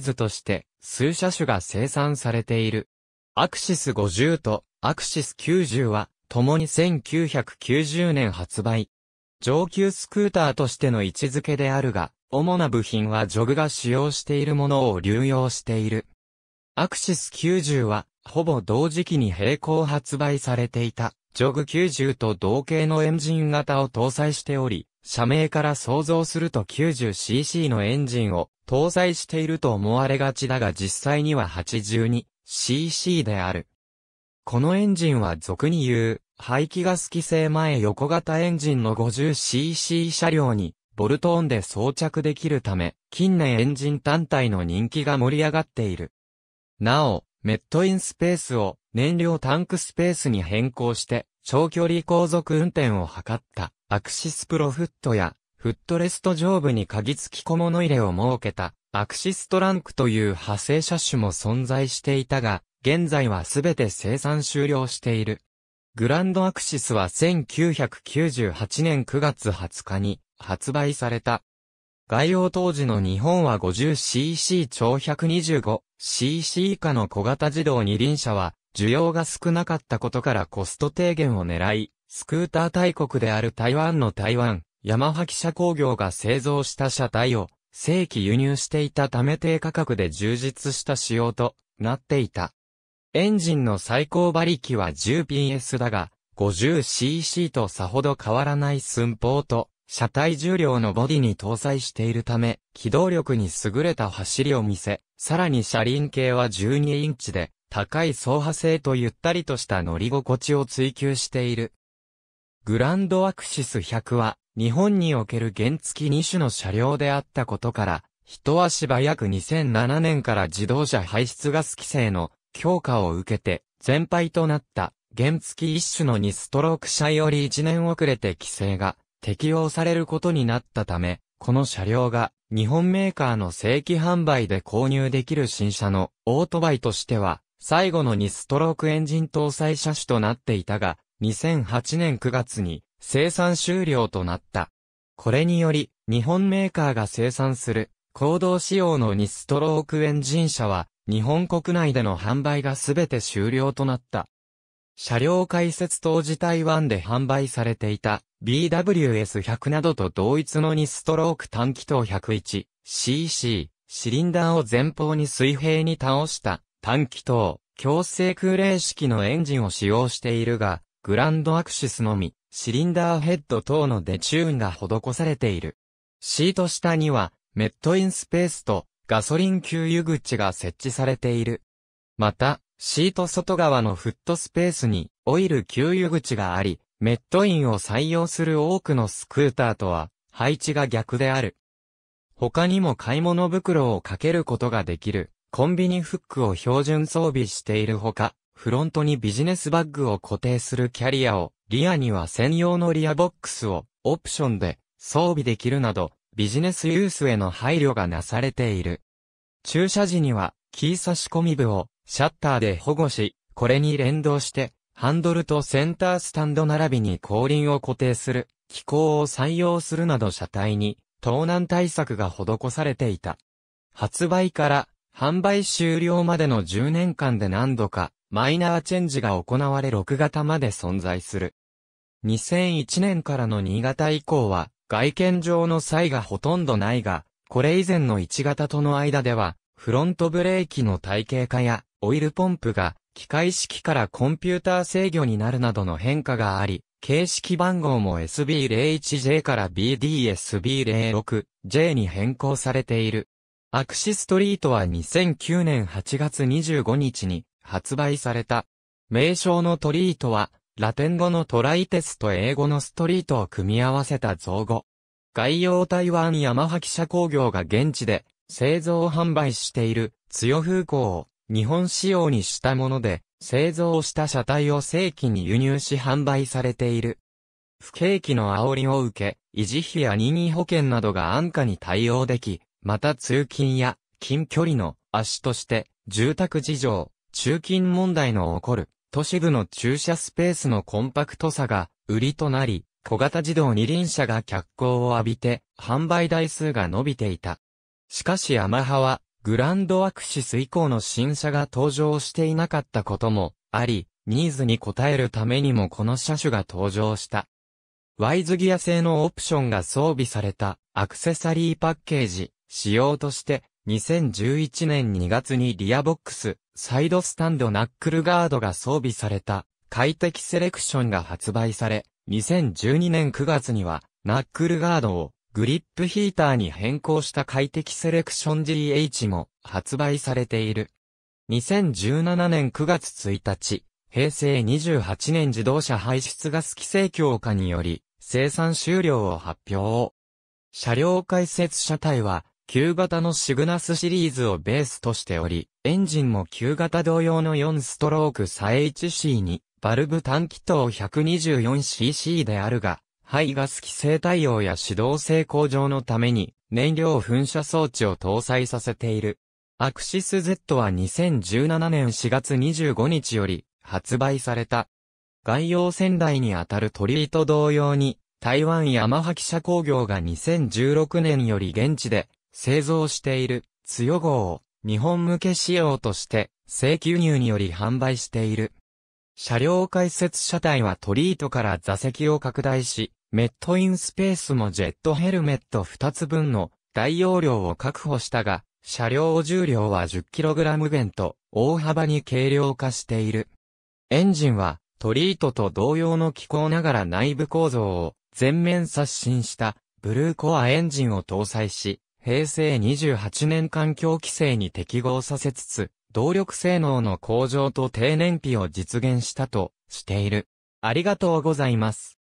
ズとして数車種が生産されている。アクシス50とアクシス90は共に1990年発売。上級スクーターとしての位置づけであるが、主な部品はジョグが使用しているものを流用している。アクシス90は、ほぼ同時期に並行発売されていた、ジョグ90と同型のエンジン型を搭載しており、社名から想像すると 90cc のエンジンを搭載していると思われがちだが実際には 82cc である。このエンジンは俗に言う、排気ガス規制前横型エンジンの 50cc 車両に、ボルトオンで装着できるため、近年エンジン単体の人気が盛り上がっている。なお、メットインスペースを燃料タンクスペースに変更して、長距離航続運転を図った、アクシスプロフットや、フットレスト上部に鍵付き小物入れを設けた、アクシストランクという派生車種も存在していたが、現在はすべて生産終了している。グランドアクシスは1998年9月20日に発売された。概要当時の日本は 50cc 超 125cc 以下の小型自動二輪車は需要が少なかったことからコスト低減を狙い、スクーター大国である台湾の台湾、ヤマハ汽車工業が製造した車体を正規輸入していたため低価格で充実した仕様となっていた。エンジンの最高馬力は 10PS だが、50cc とさほど変わらない寸法と、車体重量のボディに搭載しているため、機動力に優れた走りを見せ、さらに車輪径は12インチで、高い走破性とゆったりとした乗り心地を追求している。グランドアクシス100は、日本における原付2種の車両であったことから、一足早く2007年から自動車排出ガス規制の強化を受けて、全廃となった原付一種の2ストローク車より1年遅れて規制が適用されることになったため、この車両が日本メーカーの正規販売で購入できる新車のオートバイとしては最後の2ストロークエンジン搭載車種となっていたが、2008年9月に生産終了となった。これにより、日本メーカーが生産する、行動仕様の2ストロークエンジン車は、日本国内での販売が全て終了となった。車両開設当時台湾で販売されていた BWS100 などと同一の2ストローク単気筒 101cc シリンダーを前方に水平に倒した短気筒、強制空冷式のエンジンを使用しているが、グランドアクシスのみ、シリンダーヘッド等のデチューンが施されている。シート下には、メットインスペースとガソリン給油口が設置されている。また、シート外側のフットスペースにオイル給油口があり、メットインを採用する多くのスクーターとは配置が逆である。他にも買い物袋をかけることができる。コンビニフックを標準装備しているほか、フロントにビジネスバッグを固定するキャリアを、リアには専用のリアボックスをオプションで装備できるなど、ビジネスユースへの配慮がなされている。駐車時には、キー差し込み部をシャッターで保護し、これに連動して、ハンドルとセンタースタンド並びに後輪を固定する、機構を採用するなど車体に、盗難対策が施されていた。発売から販売終了までの10年間で何度か、マイナーチェンジが行われ6型まで存在する。2001年からの2型以降は、外見上の差異がほとんどないが、これ以前の1型との間では、フロントブレーキの体系化や、オイルポンプが、機械式からコンピューター制御になるなどの変化があり、形式番号も SB01J から BDSB06J に変更されている。アクシストリートは2009年8月25日に発売された。名称のトリートは、ラテン語のトライテスと英語のストリートを組み合わせた造語。概要台湾ヤマハ記者工業が現地で製造販売している強風光を日本仕様にしたもので、製造した車体を正規に輸入し販売されている。不景気の煽りを受け、維持費や任意保険などが安価に対応でき、また通勤や近距離の足として住宅事情、中勤問題の起こる都市部の駐車スペースのコンパクトさが売りとなり、小型自動二輪車が脚光を浴びて販売台数が伸びていた。しかしヤマハはグランドアクシス以降の新車が登場していなかったこともあり、ニーズに応えるためにもこの車種が登場した。ワイズギア製のオプションが装備されたアクセサリーパッケージ、仕様として、2011年2月にリアボックス、サイドスタンドナックルガードが装備された、快適セレクションが発売され、2012年9月には、ナックルガードをグリップヒーターに変更した快適セレクション GH も発売されている。2017年9月1日、平成28年自動車排出ガス規制強化により、生産終了を発表。車両開設車体は、旧型のシグナスシリーズをベースとしており、エンジンも旧型同様の4ストローク差 HC に、バルブ単気筒 124cc であるが、排ガス規制対応や指導性向上のために、燃料噴射装置を搭載させている。アクシス Z は2017年4月25日より発売された。外洋仙台にあたる鳥居と同様に、台湾ヤマハ汽車工業が2016年より現地で製造している、強号を日本向け仕様として正規輸入により販売している。車両解説車体はトリートから座席を拡大し、メットインスペースもジェットヘルメット2つ分の大容量を確保したが、車両重量は 10kg 弁と大幅に軽量化している。エンジンはトリートと同様の機構ながら内部構造を全面刷新したブルーコアエンジンを搭載し、平成28年環境規制に適合させつつ、動力性能の向上と低燃費を実現したとしている。ありがとうございます。